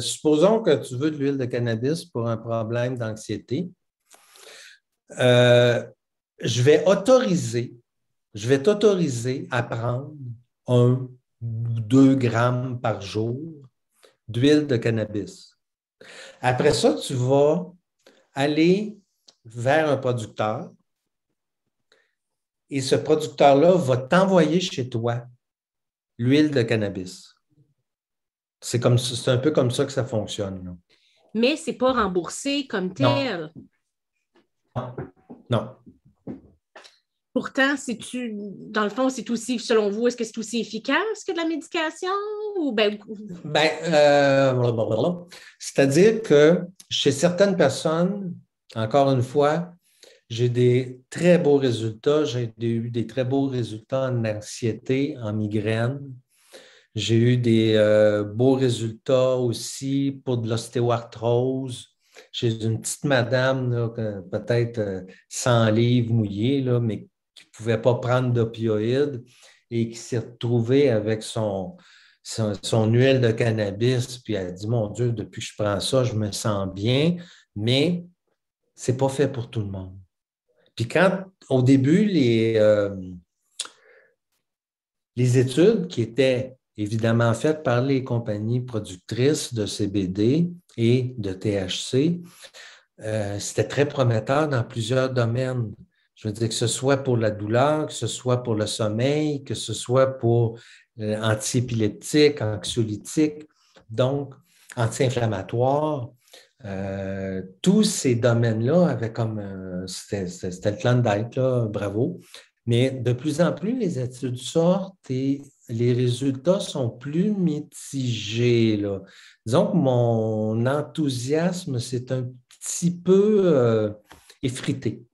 Supposons que tu veux de l'huile de cannabis pour un problème d'anxiété. Euh, je vais autoriser, je vais t'autoriser à prendre un ou deux grammes par jour d'huile de cannabis. Après ça, tu vas aller vers un producteur et ce producteur-là va t'envoyer chez toi l'huile de cannabis. C'est comme c'est un peu comme ça que ça fonctionne. Mais Mais c'est pas remboursé comme tel. Non. Pourtant, tu dans le fond, c'est aussi, selon vous, est-ce que c'est aussi efficace que de la médication? Ou ben, ben, euh, C'est-à-dire que chez certaines personnes, encore une fois, j'ai des très beaux résultats. J'ai eu des très beaux résultats en anxiété, en migraine, j'ai eu des euh, beaux résultats aussi pour de l'ostéoarthrose. chez une petite madame, peut-être 100 euh, livres mouillés, là, mais qui ne pouvait pas prendre d'opioïdes et qui s'est retrouvée avec son, son, huile de cannabis. Puis elle a dit Mon Dieu, depuis que je prends ça, je me sens bien, mais ce n'est pas fait pour tout le monde. Puis quand, au début, les, euh, les études qui étaient évidemment fait, par les compagnies productrices de CBD et de THC. Euh, c'était très prometteur dans plusieurs domaines. Je veux dire que ce soit pour la douleur, que ce soit pour le sommeil, que ce soit pour euh, antiépileptique, anxiolytique, donc anti-inflammatoire. Euh, tous ces domaines-là avaient comme. Euh, c'était le plan bravo. Mais de plus en plus, les études sortent et les résultats sont plus mitigés. Donc, Disons que mon enthousiasme c'est un petit peu euh, effrité.